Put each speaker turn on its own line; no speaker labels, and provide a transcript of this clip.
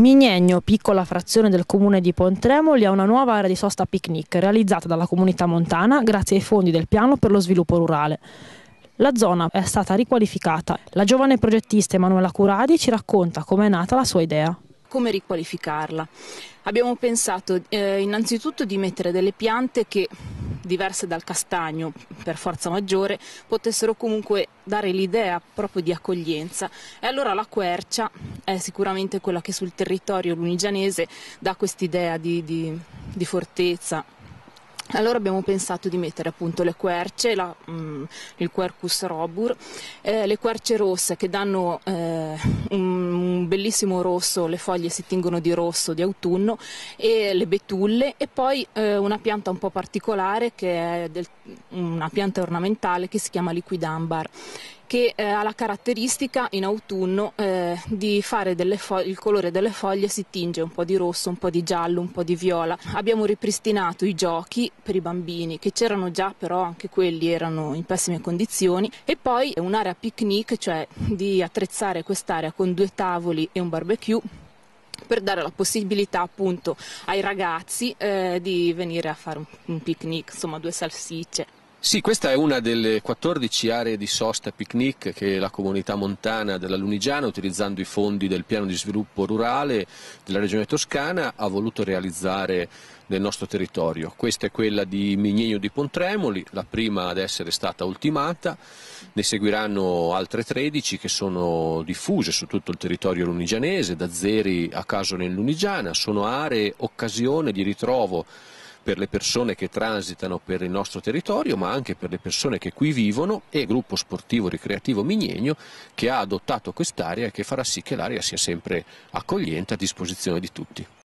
Mignegno, piccola frazione del comune di Pontremoli, ha una nuova area di sosta picnic realizzata dalla comunità montana grazie ai fondi del piano per lo sviluppo rurale. La zona è stata riqualificata. La giovane progettista Emanuela Curadi ci racconta com'è nata la sua idea
come riqualificarla. Abbiamo pensato eh, innanzitutto di mettere delle piante che diverse dal castagno per forza maggiore potessero comunque dare l'idea proprio di accoglienza e allora la quercia è sicuramente quella che sul territorio lunigianese dà quest'idea di, di, di fortezza allora abbiamo pensato di mettere appunto le querce, la, mh, mm, il Quercus robur, eh, le querce rosse che danno eh, un bellissimo rosso, le foglie si tingono di rosso di autunno, e le betulle e poi eh, una pianta un po' particolare che è del, una pianta ornamentale che si chiama liquidambar che eh, ha la caratteristica in autunno eh, di fare il colore delle foglie si tinge un po' di rosso, un po' di giallo, un po' di viola. Abbiamo ripristinato i giochi per i bambini che c'erano già però anche quelli erano in pessime condizioni e poi un'area picnic, cioè di attrezzare quest'area con due tavoli e un barbecue per dare la possibilità appunto ai ragazzi eh, di venire a fare un picnic, insomma due salsicce.
Sì, questa è una delle 14 aree di sosta picnic che la comunità montana della Lunigiana, utilizzando i fondi del piano di sviluppo rurale della regione toscana, ha voluto realizzare nel nostro territorio. Questa è quella di Mignegno di Pontremoli, la prima ad essere stata ultimata, ne seguiranno altre 13 che sono diffuse su tutto il territorio lunigianese, da Zeri a Caso nel Lunigiana, sono aree occasione di ritrovo per le persone che transitano per il nostro territorio, ma anche per le persone che qui vivono e gruppo sportivo ricreativo Mignegno che ha adottato quest'area e che farà sì che l'area sia sempre accogliente a disposizione di tutti.